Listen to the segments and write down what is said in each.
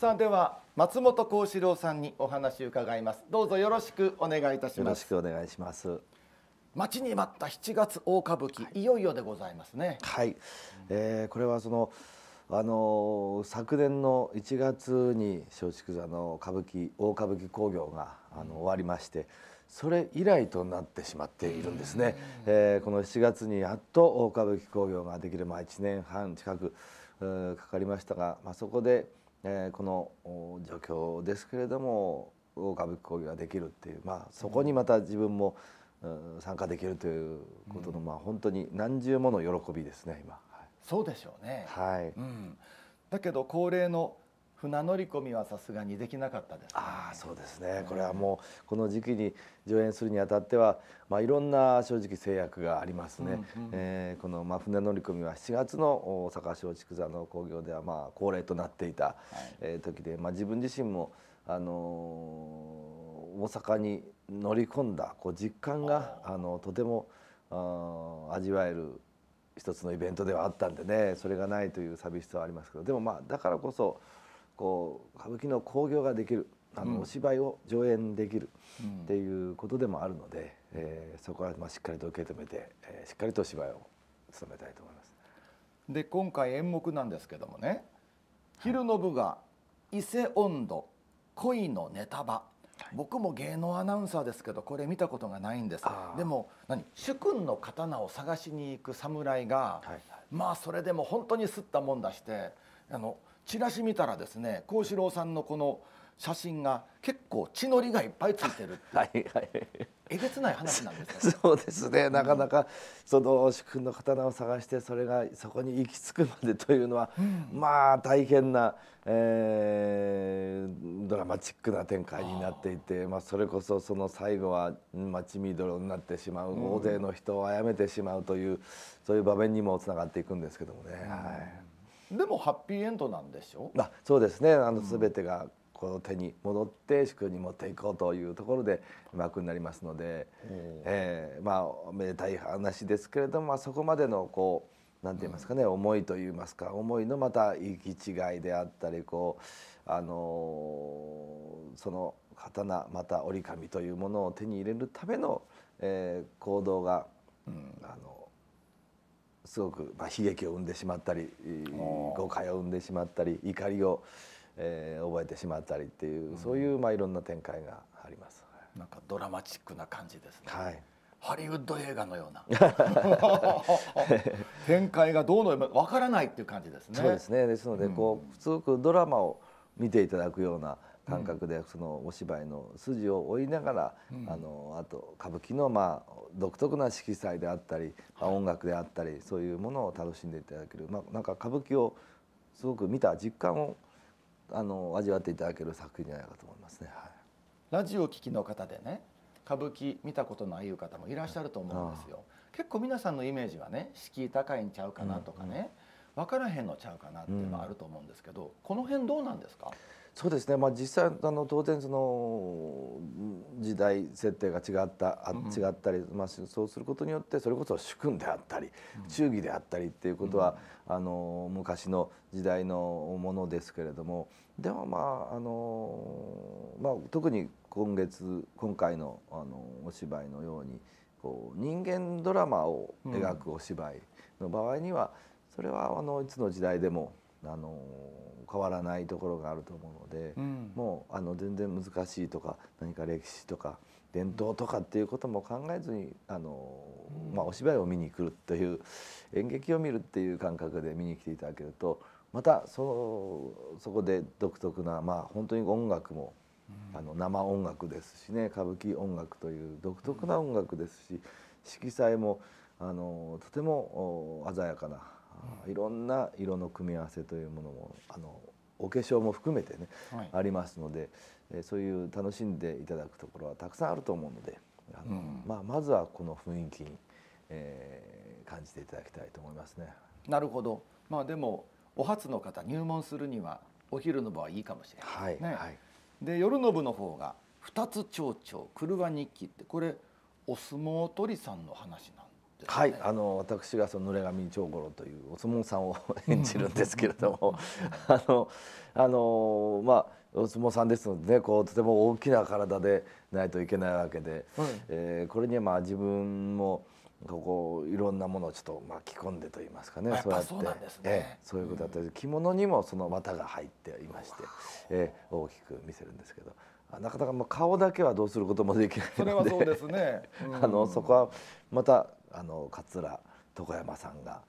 さあでは松本幸四郎さんにお話を伺いますどうぞよろしくお願いいたしますよろしくお願いします待ちに待った7月大歌舞伎、はい、いよいよでございますねはい、えー、これはそのあの昨年の1月に松竹座の歌舞伎大歌舞伎興行があの終わりましてそれ以来となってしまっているんですね、えー、この7月にやっと大歌舞伎興行ができるまあ1年半近くかかりましたが、まあ、そこでえー、この状況ですけれども歌舞伎講義ができるっていう、まあ、そこにまた自分も、うん、参加できるということの、うん、まあ、本当に何重もの喜びですね今、はい、そうでしょうね、はいうん、だけど恒例の船乗り込みはさすがにできなかったです、ね、あそうですねこれはもうこの時期に上演するにあたっては、まあ、いろんな正直制約がありますね、うんうん、えー、この、まあ、船乗り込みは7月の大阪松竹座の興行では、まあ、恒例となっていた、はい、え時で、まあ、自分自身も、あのー、大阪に乗り込んだこう実感があのとてもあ味わえる一つのイベントではあったんでねそれがないという寂しさはありますけどでもまあだからこそこう歌舞伎の興行ができるあの、お芝居を上演できるっていうことでもあるので、えー、そこはまあしっかりと受け止めて、えー、しっかりと芝居を務めたいと思います。で今回演目なんですけどもね昼の部が伊勢温度恋のネタ場僕も芸能アナウンサーですけどこれ見たことがないんですでも何主君の刀を探しに行く侍が、はい、まあそれでも本当にすったもんだしてあのチラシ見たらですね幸四郎さんのこの写真が結構血のりがいっぱいついてるて はいはいえげつない話なんですね そうですねなかなかその主君の刀を探してそれがそこに行き着くまでというのは、うん、まあ大変な、えー、ドラマチックな展開になっていてまあ、それこそその最後は町見どろになってしまう、大勢の人を殺めてしまうというそういう場面にもつながっていくんですけどもね。はいでもハッピーエンドなんでしょあそうですねあの全てがこの手に戻って主君に持っていこうというところで幕になりますので、えー、まあめでたい話ですけれども、まあ、そこまでのこう何て言いますかね、うん、思いと言いますか思いのまた行き違いであったりこうあのー、その刀また折り紙というものを手に入れるための、えー、行動が、うん、あのすごく、まあ、悲劇を生んでしまったり誤解を生んでしまったり怒りを、えー、覚えてしまったりっていう、そういう、まあ、いろんな展開があります。なんかドラマチックな感じですね。はい、ハリウッド映画のような 展開がどうのわからないっていう感じですね。そうですね。ですので、こうすごくドラマを見ていただくような感覚でそのお芝居の筋を追いながら、うん、あのあと歌舞伎のまあ独特な色彩であったり、はい、音楽であったりそういうものを楽しんでいただける、まあ、なんか歌舞伎をすごく見た実感をあの味わっていただける作品じゃないかと思いますね。はい、ラジオ聴きの方でね歌舞伎見たことないいう方もいらっしゃると思うんですよ。結構皆さんのイメージはね敷居高いんちゃうかなとかね、分からへんのちゃうかなっていうのはあると思うんですけど、うん、この辺どうなんですかそうですね、まあ、実際あの当然その時代設定が違ったあ違ったり、まあ、そうすることによってそれこそ主君であったり忠義であったりっていうことは、あの昔の時代のものですけれどもでもまああの、まあ、特に今月今回のあのお芝居のようにこう人間ドラマを描くお芝居の場合には、うんそれはあのいつの時代でもあの変わらないところがあると思うので、うん、もうあの全然難しいとか何か歴史とか伝統とかっていうことも考えずにあの、うん、まあ、お芝居を見に来るという演劇を見るっていう感覚で見に来ていただけるとまたそそこで独特な、まあ、本当に音楽も、あの生音楽ですしね歌舞伎音楽という独特な音楽ですし色彩もあのとても鮮やかないろんな色の組み合わせというものもあのお化粧も含めてね、はい、ありますので、えそういう楽しんでいただくところはたくさんあると思うのであの、うん、まあ、まずはこの雰囲気に、えー、感じていただきたいと思いますね。なるほど、まあ、でもお初の方入門するにはお昼の部はいいかもしれないね。はいはい、で夜の部の方が「二つ蝶々車日記」ってこれお相撲取りさんの話なんね、はいあの私がその濡れ髪長五郎というお相撲さんを 演じるんですけれども あのあのまあお相撲さんですので、ね、こうとても大きな体でないといけないわけで、はい、えー、これにはまあ自分もここいろんなものをちょっと巻き込んでと言いますかね、そうやってそう、ええ、そういうことだったり、うん、着物にもその綿が入っていまして、えー、え、大きく見せるんですけど。なかなかまあ顔だけはどうすることもできないのでれはそうですね、あのそこはまたあの桂床山さんが、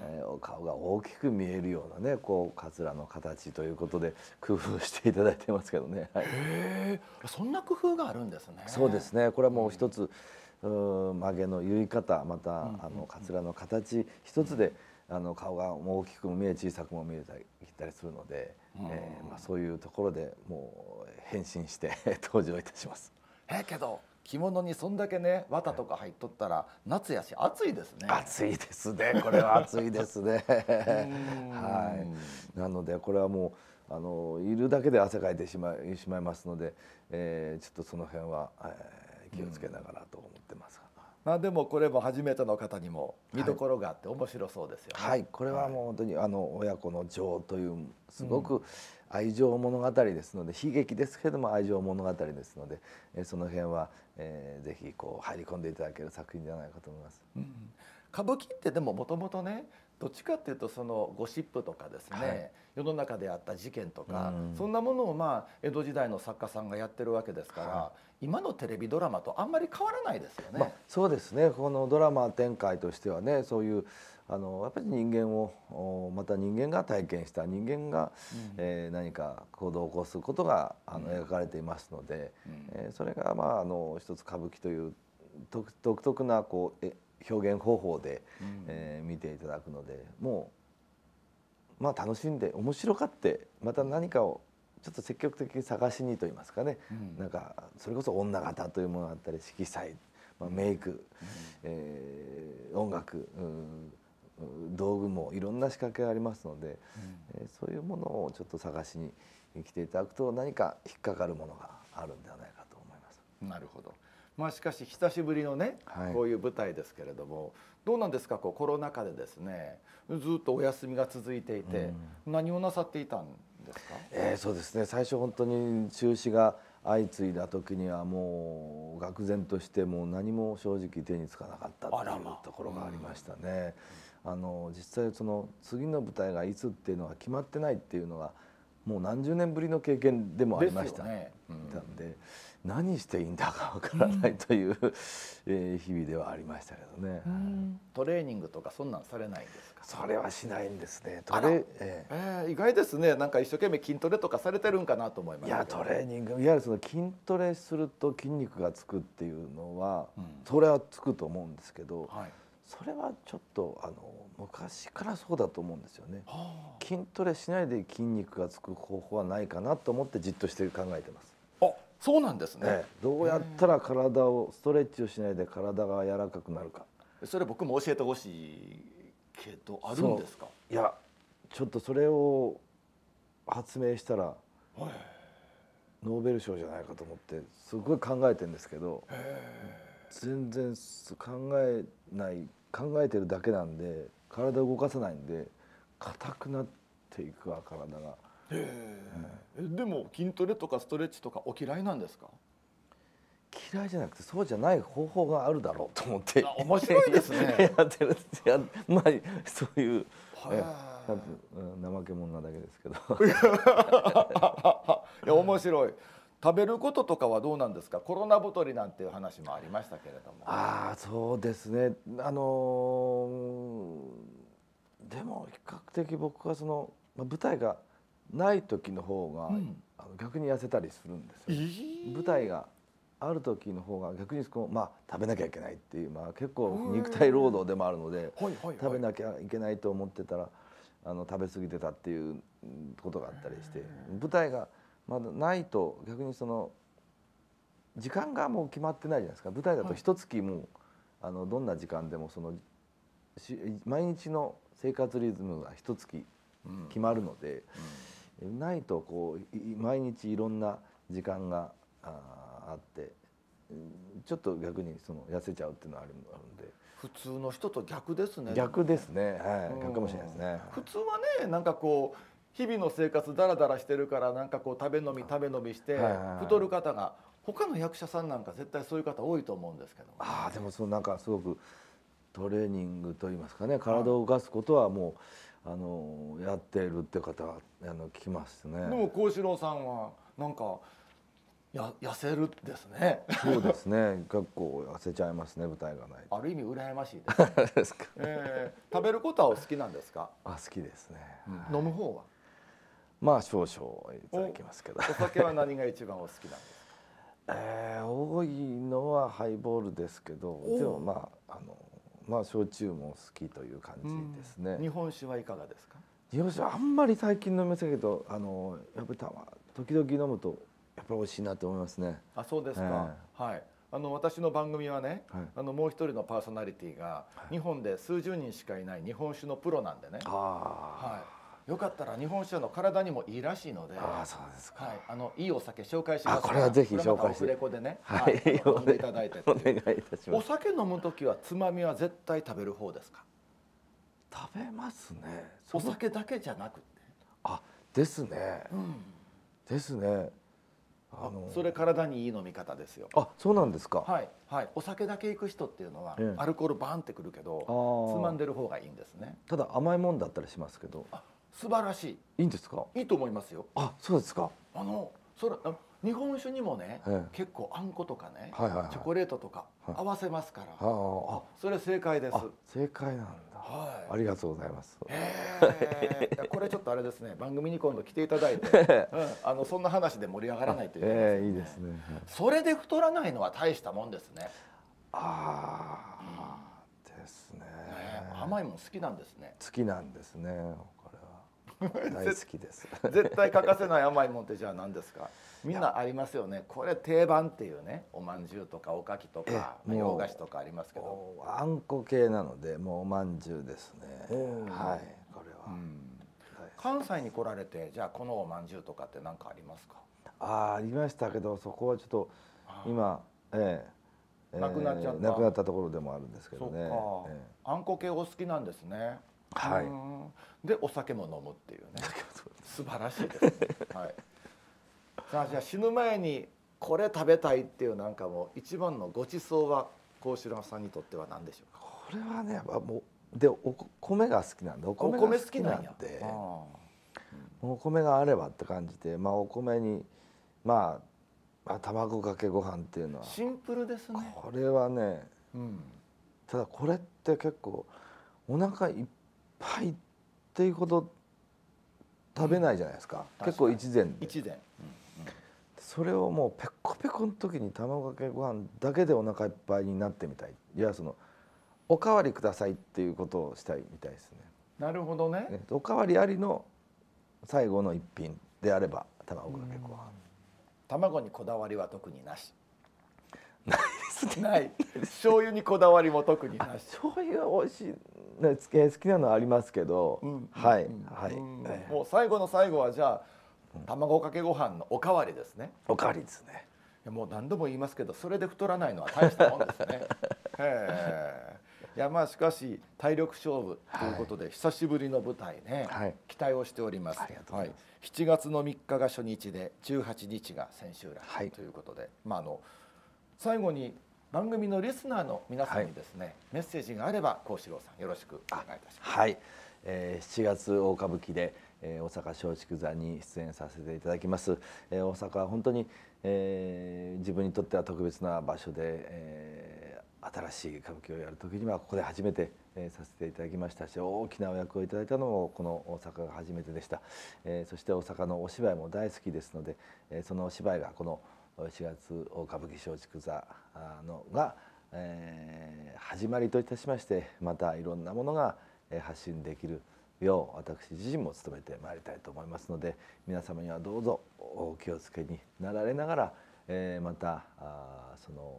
えー、顔が大きく見えるようなねこう桂の形ということで工夫していただいてますけどね。はい、へそんな工夫があるんですね。そうですねこれはもう一つ、うん、曲げの結い方また、あの桂の形一つで、あの顔が大きくも見え小さくも見えたりするので、うん、えー、まあ、そういうところでもう変身して 登場いたします。えけど着物にそんだけね綿とか入っとったら夏やし暑いですね暑いですねこれは暑いですねはいなのでこれはもうあのいるだけで汗かいてしまいしまいますので、えー、ちょっとその辺は、えー、気をつけながらと思ってます、まあでもこれも初めての方にも見どころがあって面白そうですよね。はい、はい、これはもう本当にあの親子の情というすごく、うん、愛情物語ですので悲劇ですけれども愛情物語ですので、えその辺は、えー、ぜひこう入り込んでいただける作品じゃないかと思います。うん、歌舞伎ってでももともとねどっちかっていうとそのゴシップとかですね、はい、世の中であった事件とか、うん、そんなものをまあ江戸時代の作家さんがやってるわけですから、はい、今のテレビドラマとあんまり変わらないですよね。まあ、そうですねこのドラマ展開としてはねそういうあのやっぱり人間をまた人間が体験した人間が、うん、えー、何か行動を起こすことがあの描かれていますので、うん、えー、それが、まあ、あの一つ歌舞伎という独特なこうえ表現方法で、うん、えー、見ていただくのでもう、まあ、楽しんで面白かってまた何かをちょっと積極的に探しにと言いますかね、うん、なんかそれこそ女形というものがあったり色彩、まあ、メイク、うん、えー、音楽、うん道具もいろんな仕掛けがありますので、うん、えー、そういうものをちょっと探しに来ていただくと何か引っかかるものがあるんではないかと思います。なるほどまあ、しかし久しぶりのね、はい、こういう舞台ですけれどもどうなんですかこうコロナ禍でですねずっとお休みが続いていて、うん、何をなさっていたんですか、えー、そうですね最初本当に中止が相次いだ時にはもう愕然としてもう何も正直手につかなかったというところがありましたね。うんあの実際その次の舞台がいつっていうのは決まってないっていうのはもう何十年ぶりの経験でもありました、ねうん、で何していいんだかわからないという、うん、え日々ではありましたけどね、うん、トレーニングとかそんなんされないんですかそれはしないんですねトレ、えー、えー、意外ですねなんか一生懸命筋トレとかされてるんかなと思いますいやトレーニングいわゆるその筋トレすると筋肉がつくっていうのは、うん、それはつくと思うんですけど、はいそれはちょっとあの昔からそうだと思うんですよね、はあ、筋トレしないで筋肉がつく方法はないかなと思ってじっとして考えてますあそうなんですね、ね、どうやったら体をストレッチをしないで体が柔らかくなるかそれ僕も教えてほしいけどあるんですかいやちょっとそれを発明したら、はいノーベル賞じゃないかと思ってすごい考えてるんですけど全然考えない考えてるだけなんで体を動かさないんで硬くなっていくわ体が、うん、でも筋トレとかストレッチとかお嫌いなんですか嫌いじゃなくてそうじゃない方法があるだろうと思って面白いですね やってるやまあそういう、はい、なん怠け者なだけですけど いや面白い食べることとかはどうなんですかコロナ太りなんていう話もありましたけれどもああそうですねあのー、でも比較的僕はその、まあ、舞台がない時の方が、うん、あの逆に痩せたりするんですよ、えー、舞台がある時の方が逆にこう、まあ、食べなきゃいけないっていう、まあ、結構肉体労働でもあるので、食べなきゃいけないと思ってたらあの食べ過ぎてたっていうことがあったりして舞台が。まあ、ないと逆にその時間がもう決まってないじゃないですか舞台だと一月もう、あのどんな時間でもその毎日の生活リズムが一月決まるので、うんうん、ないとこう毎日いろんな時間がああってちょっと逆にその痩せちゃうっていうのはあるんで。普通の人と逆ですね。逆ですね。はい、逆かもしれないですね。普通はね、なんかこう日々の生活だらだらしてるからなんかこう食べ飲み食べ飲みして太る方が他の役者さんなんか絶対そういう方多いと思うんですけどああでもそうなんかすごくトレーニングといいますかね体を動かすことはもう、あのやっているって方はあの聞きますね。でも幸四郎さんはなんかや痩せるですね。そうですね。結構痩せちゃいますね舞台がない。ある意味羨ましいです、ね。ですか、えー、食べることはお好きなんですか。あ好きですね。飲む方は。まあ少々いただきますけど お酒は何が一番お好きなんですか えー、多いのはハイボールですけどでもまああのまあ焼酎も好きという感じですね、うん、日本酒はいかがですか日本酒はあんまり最近飲みませんけどあのやっぱりたま時々飲むとやっぱり美味しいなと思いますねあそうですか、えー、はいあの私の番組はね、はい、あのもう一人のパーソナリティが、はい、日本で数十人しかいない日本酒のプロなんでねあはいよかったら日本酒の体にもいいらしいのであそうですか、はい、あのいいお酒紹介しますこれはぜひ紹介してこれでね、はい、飲んでいただいてお願いいたしますお酒飲む時はつまみは絶対食べる方ですか食べますねお酒だけじゃなくてあですね、うん、ですねあのそれ体にいい飲み方ですよあそうなんですかはい、はい、お酒だけ行く人っていうのは、アルコールバーンってくるけどつまんでる方がいいんですねただ甘いもんだったりしますけど素晴らしいいいんですかいいと思いますよあそうですかあのそれ日本酒にもね、ええ、結構あんことかね、はいはいはい、チョコレートとか合わせますから、はい、ああそれ正解です正解なんだ、はい、ありがとうございます、えー、これちょっとあれですね番組に今度来ていただいて、うん、あのそんな話で盛り上がらないという、ね、えー、いいですね、はい、それで太らないのは大したもんですねああ、うん、ですね、ね、甘いもん好きなんですね好きなんですね大好きです 絶対欠かせない甘いもんってじゃあ何ですかみんなありますよねこれ定番っていうねおまんじゅうとかおかきとか洋菓子とかありますけどあんこ系なのでもうおまんじゅうですねはいこれは、関西に来られてじゃあこのおまんじゅうとかって何かありますかあありましたけどそこはちょっと今ええなくなっちゃった、えー、なくなったところでもあるんですけどね、えー、あんこ系お好きなんですねはい、でお酒も飲むっていうね 素晴らしいです、ね、はい、さあじゃあ死ぬ前にこれ食べたいっていうなんかもう一番のごちそうは幸四郎さんにとっては何でしょうかこれはねやっぱもうでお米が好きなんでお米好きなんでお米があればって感じで、まあ、お米に、まあ、まあ卵かけご飯っていうのはシンプルですねこれはね、うん、ただこれって結構お腹いっぱいっていうほど食べないじゃないですか、うん、結構一膳で一膳、うんうん、それをもうペコペコの時に卵かけご飯だけでお腹いっぱいになってみたいいやそのおかわりくださいっていうことをしたいみたいですねなるほどね、ね、おかわりありの最後の一品であれば卵かけご飯、卵にこだわりは特になしない ですない 醤油にこだわりも特になし醤油は美味しいつけ好きなのはありますけど、はい、はい、もう最後の最後はじゃあ卵かけご飯のおかわりですねおかわりですねいやもう何度も言いますけどそれで太らないのは大したもんですね へいやまあしかし体力勝負ということで、久しぶりの舞台ね、はい期待をしておりますありますはい、7月の3日が初日で18日が千秋楽はいということで、まああの最後に番組のリスナーの皆さんにですね、はい、メッセージがあれば幸四郎さんよろしくお願いいたします。はい、えー、7月大歌舞伎で、えー、大阪松竹座に出演させていただきます。えー、大阪は本当に、えー、自分にとっては特別な場所で、えー、新しい歌舞伎をやる時にはここで初めて、えー、させていただきましたし大きなお役をいただいたのもこの大阪が初めてでした、えー、そして大阪のお芝居も大好きですので、えー、そのお芝居がこの「4月大歌舞伎松竹座のが、えー、始まりといたしましてまたいろんなものが発信できるよう私自身も努めてまいりたいと思いますので皆様にはどうぞお気をつけになられながら、えー、またあその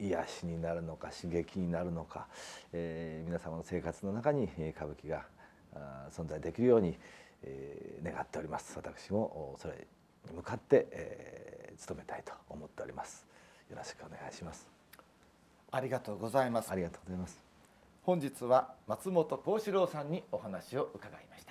癒しになるのか刺激になるのか、えー、皆様の生活の中に歌舞伎が存在できるように、願っております私もそれ向かって、えー、努めたいと思っておりますよろしくお願いしますありがとうございますありがとうございます本日は松本幸四郎さんにお話を伺いました